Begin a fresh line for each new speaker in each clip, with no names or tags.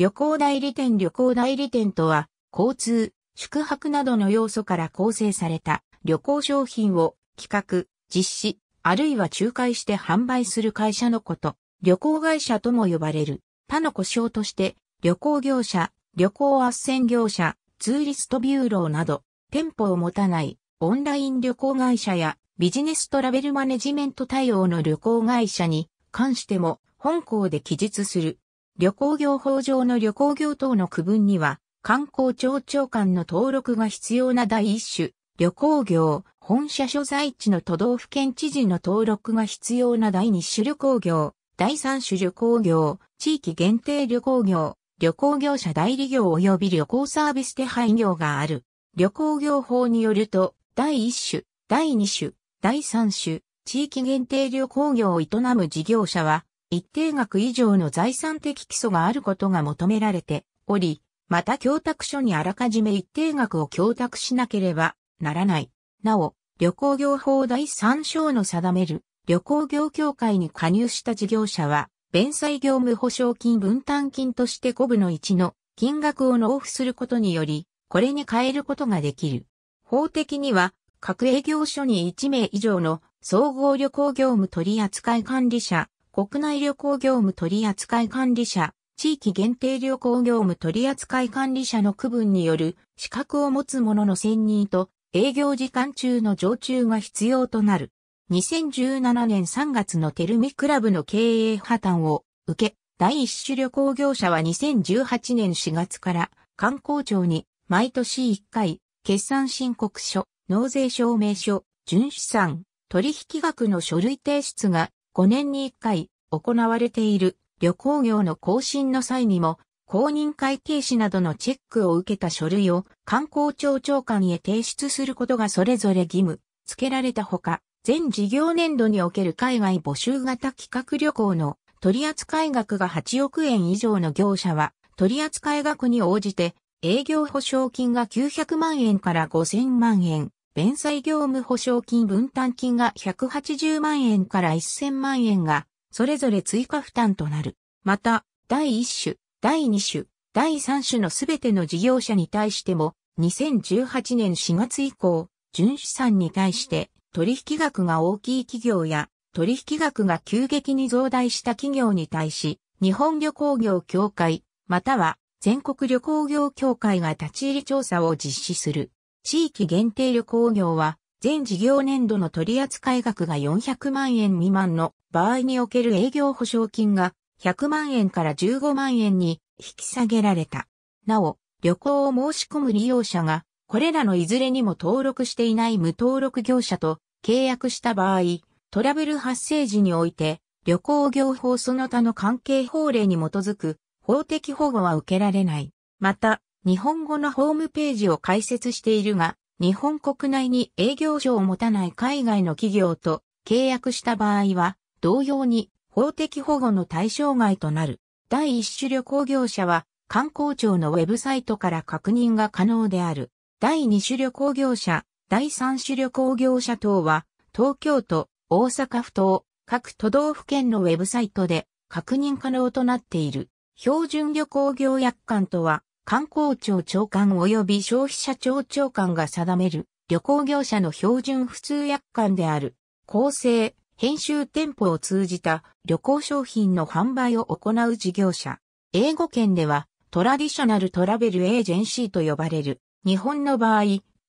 旅行代理店旅行代理店とは、交通、宿泊などの要素から構成された旅行商品を企画、実施、あるいは仲介して販売する会社のこと、旅行会社とも呼ばれる。他の故障として、旅行業者、旅行斡旋業者、ツーリストビューローなど、店舗を持たないオンライン旅行会社やビジネストラベルマネジメント対応の旅行会社に関しても本校で記述する旅行業法上の旅行業等の区分には、観光庁長官の登録が必要な第一種、旅行業、本社所在地の都道府県知事の登録が必要な第二種旅行業、第三種旅行業、地域限定旅行業、旅行業者代理業及び旅行サービス手配業がある。旅行業法によると、第一種、第二種、第三種、地域限定旅行業を営む事業者は、一定額以上の財産的基礎があることが求められており、また供託書にあらかじめ一定額を供託しなければならない。なお、旅行業法第3章の定める旅行業協会に加入した事業者は、弁済業務保証金分担金として5分の1の金額を納付することにより、これに変えることができる。法的には、各営業所に1名以上の総合旅行業務取扱管理者国内旅行業務取扱管理者、地域限定旅行業務取扱管理者の区分による資格を持つ者の選任と営業時間中の常駐が必要となる。2017年3月のテルミクラブの経営破綻を受け、第一種旅行業者は2018年4月から観光庁に毎年1回決算申告書、納税証明書、純資産、取引額の書類提出が5年に1回行われている旅行業の更新の際にも、公認会計士などのチェックを受けた書類を観光庁長官へ提出することがそれぞれ義務付けられたほか、全事業年度における海外募集型企画旅行の取扱額が8億円以上の業者は、取扱額に応じて営業保証金が900万円から5000万円、弁済業務保証金分担金が180万円から1000万円が、それぞれ追加負担となる。また、第1種、第2種、第3種のすべての事業者に対しても、2018年4月以降、純資産に対して取引額が大きい企業や取引額が急激に増大した企業に対し、日本旅行業協会、または全国旅行業協会が立ち入り調査を実施する。地域限定旅行業は、全事業年度の取扱額が400万円未満の場合における営業保証金が100万円から15万円に引き下げられた。なお、旅行を申し込む利用者が、これらのいずれにも登録していない無登録業者と契約した場合、トラブル発生時において、旅行業法その他の関係法令に基づく法的保護は受けられない。また、日本語のホームページを開設しているが、日本国内に営業所を持たない海外の企業と契約した場合は、同様に法的保護の対象外となる。第一種旅行業者は、観光庁のウェブサイトから確認が可能である。第二種旅行業者、第三種旅行業者等は、東京都、大阪府等、各都道府県のウェブサイトで確認可能となっている。標準旅行業約款とは、観光庁長官及び消費者庁長官が定める旅行業者の標準普通約款である構成、編集店舗を通じた旅行商品の販売を行う事業者。英語圏ではトラディショナルトラベルエージェンシーと呼ばれる。日本の場合、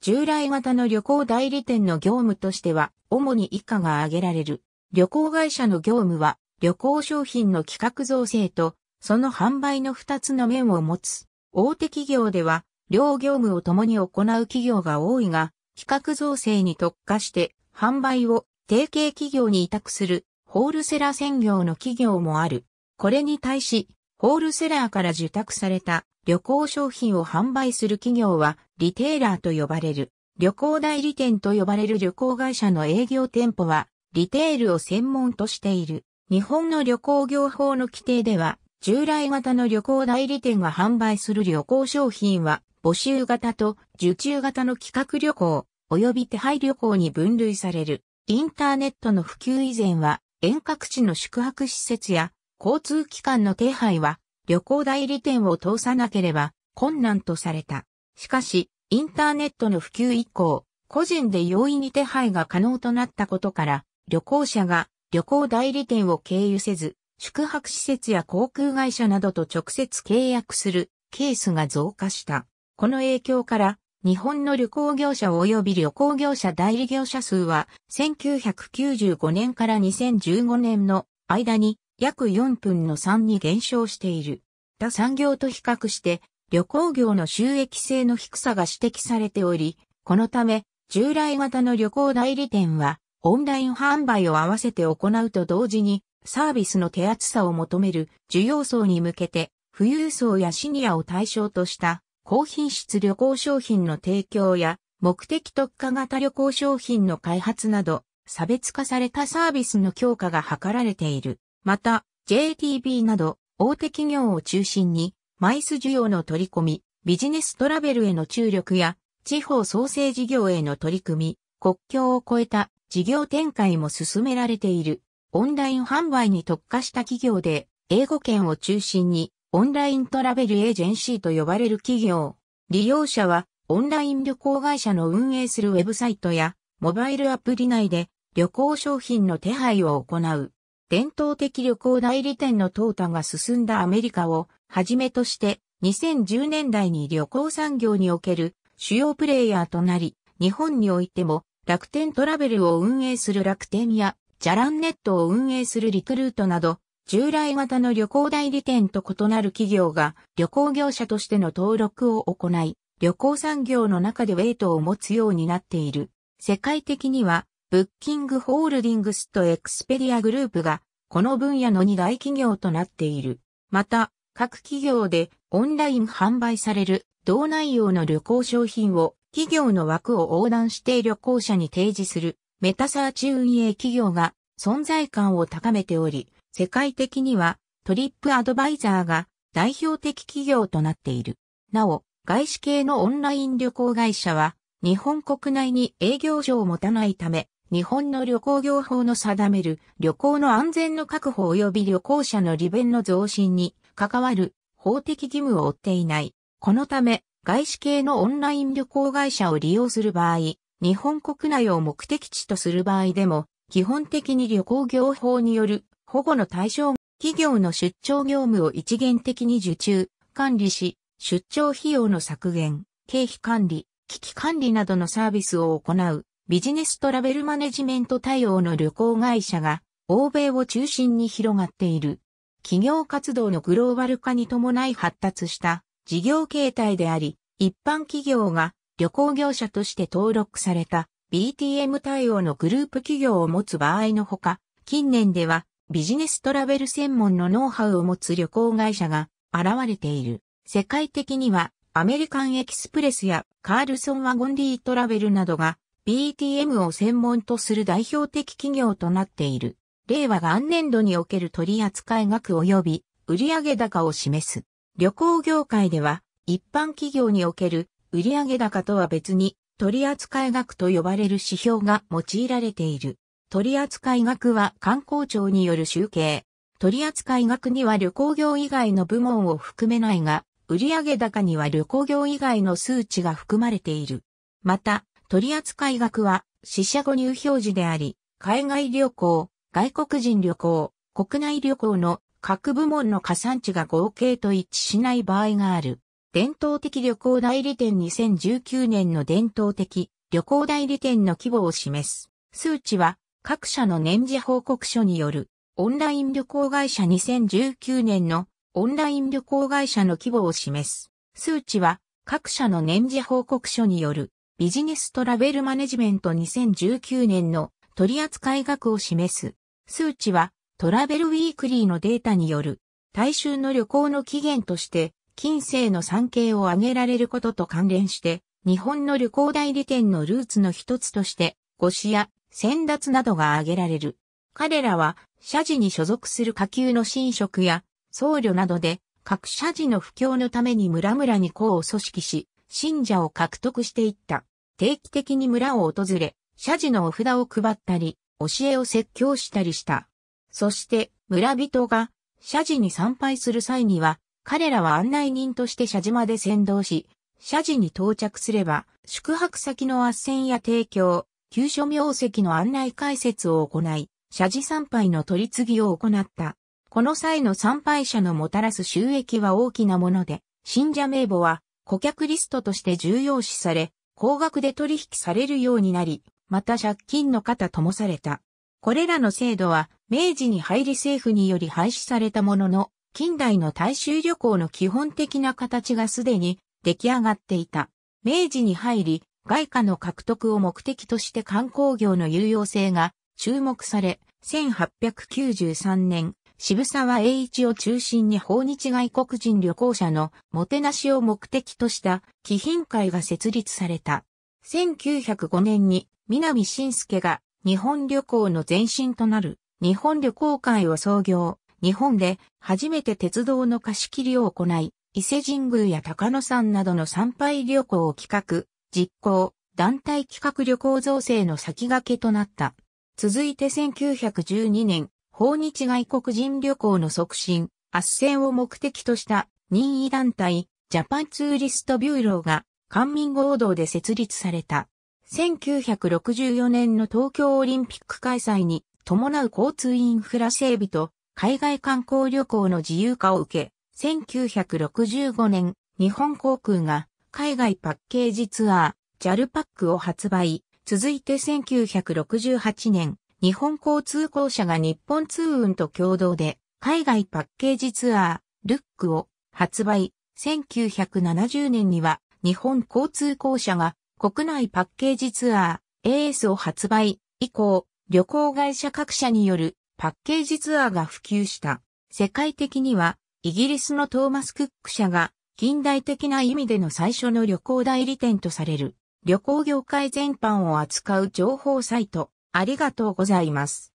従来型の旅行代理店の業務としては主に以下が挙げられる。旅行会社の業務は旅行商品の企画造成とその販売の2つの面を持つ。大手企業では、両業務を共に行う企業が多いが、企画造成に特化して販売を提携企業に委託するホールセラー専業の企業もある。これに対し、ホールセラーから受託された旅行商品を販売する企業はリテーラーと呼ばれる。旅行代理店と呼ばれる旅行会社の営業店舗はリテールを専門としている。日本の旅行業法の規定では従来型の旅行代理店が販売する旅行商品は、募集型と受注型の企画旅行、及び手配旅行に分類される。インターネットの普及以前は、遠隔地の宿泊施設や交通機関の手配は、旅行代理店を通さなければ困難とされた。しかし、インターネットの普及以降、個人で容易に手配が可能となったことから、旅行者が旅行代理店を経由せず、宿泊施設や航空会社などと直接契約するケースが増加した。この影響から、日本の旅行業者及び旅行業者代理業者数は、1995年から2015年の間に約4分の3に減少している。他産業と比較して、旅行業の収益性の低さが指摘されており、このため、従来型の旅行代理店は、オンライン販売を合わせて行うと同時に、サービスの手厚さを求める需要層に向けて、富裕層やシニアを対象とした高品質旅行商品の提供や目的特化型旅行商品の開発など差別化されたサービスの強化が図られている。また JTB など大手企業を中心にマイス需要の取り込み、ビジネストラベルへの注力や地方創生事業への取り組み、国境を越えた事業展開も進められている。オンライン販売に特化した企業で、英語圏を中心に、オンライントラベルエージェンシーと呼ばれる企業。利用者は、オンライン旅行会社の運営するウェブサイトや、モバイルアプリ内で、旅行商品の手配を行う。伝統的旅行代理店の淘汰が進んだアメリカをはじめとして2010年代に旅行産業における主要プレイヤーとなり、日本においても楽天トラベルを運営する楽天やジャランネットを運営するリクルートなど、従来型の旅行代理店と異なる企業が旅行業者としての登録を行い、旅行産業の中でウェイトを持つようになっている。世界的には、ブッキングホールディングスとエクスペリアグループが、この分野の2大企業となっている。また、各企業でオンライン販売される同内容の旅行商品を企業の枠を横断して旅行者に提示するメタサーチ運営企業が存在感を高めており、世界的にはトリップアドバイザーが代表的企業となっている。なお、外資系のオンライン旅行会社は、日本国内に営業所を持たないため、日本の旅行業法の定める旅行の安全の確保及び旅行者の利便の増進に関わる法的義務を負っていない。このため、外資系のオンライン旅行会社を利用する場合、日本国内を目的地とする場合でも、基本的に旅行業法による保護の対象企業の出張業務を一元的に受注、管理し、出張費用の削減、経費管理、危機管理などのサービスを行うビジネストラベルマネジメント対応の旅行会社が欧米を中心に広がっている。企業活動のグローバル化に伴い発達した事業形態であり、一般企業が旅行業者として登録された BTM 対応のグループ企業を持つ場合のほか、近年ではビジネストラベル専門のノウハウを持つ旅行会社が現れている。世界的にはアメリカンエキスプレスやカールソンワゴンリートラベルなどが BTM を専門とする代表的企業となっている。令和元年度における取扱額及び売上高を示す。旅行業界では一般企業における売上高とは別に、取扱額と呼ばれる指標が用いられている。取扱額は観光庁による集計。取扱額には旅行業以外の部門を含めないが、売上高には旅行業以外の数値が含まれている。また、取扱額は、死者誤入表示であり、海外旅行、外国人旅行、国内旅行の各部門の加算値が合計と一致しない場合がある。伝統的旅行代理店2019年の伝統的旅行代理店の規模を示す。数値は各社の年次報告書によるオンライン旅行会社2019年のオンライン旅行会社の規模を示す。数値は各社の年次報告書によるビジネストラベルマネジメント2019年の取扱額を示す。数値はトラベルウィークリーのデータによる大衆の旅行の期限として近世の産経を挙げられることと関連して、日本の旅行代理店のルーツの一つとして、五子や先達などが挙げられる。彼らは、社寺に所属する下級の神職や僧侶などで、各社寺の布教のために村々に校を組織し、信者を獲得していった。定期的に村を訪れ、社寺のお札を配ったり、教えを説教したりした。そして、村人が、社寺に参拝する際には、彼らは案内人として社島で先導し、社寺に到着すれば、宿泊先の斡旋や提供、急所名跡の案内解説を行い、社寺参拝の取り次ぎを行った。この際の参拝者のもたらす収益は大きなもので、信者名簿は顧客リストとして重要視され、高額で取引されるようになり、また借金の肩ともされた。これらの制度は明治に入り政府により廃止されたものの、近代の大衆旅行の基本的な形がすでに出来上がっていた。明治に入り、外貨の獲得を目的として観光業の有用性が注目され、1893年、渋沢栄一を中心に訪日外国人旅行者のもてなしを目的とした貴賓会が設立された。1905年に南信介が日本旅行の前身となる日本旅行会を創業。日本で初めて鉄道の貸し切りを行い、伊勢神宮や高野山などの参拝旅行を企画、実行、団体企画旅行造成の先駆けとなった。続いて1912年、訪日外国人旅行の促進、圧旋を目的とした任意団体、ジャパンツーリストビューローが官民合同で設立された。1964年の東京オリンピック開催に伴う交通インフラ整備と海外観光旅行の自由化を受け、1965年、日本航空が海外パッケージツアー、JAL パックを発売。続いて1968年、日本交通公社が日本通運と共同で海外パッケージツアー、ルックを発売。1970年には日本交通公社が国内パッケージツアー、AS を発売以降、旅行会社各社によるパッケージツアーが普及した。世界的には、イギリスのトーマス・クック社が、近代的な意味での最初の旅行代理店とされる、旅行業界全般を扱う情報サイト、ありがとうございます。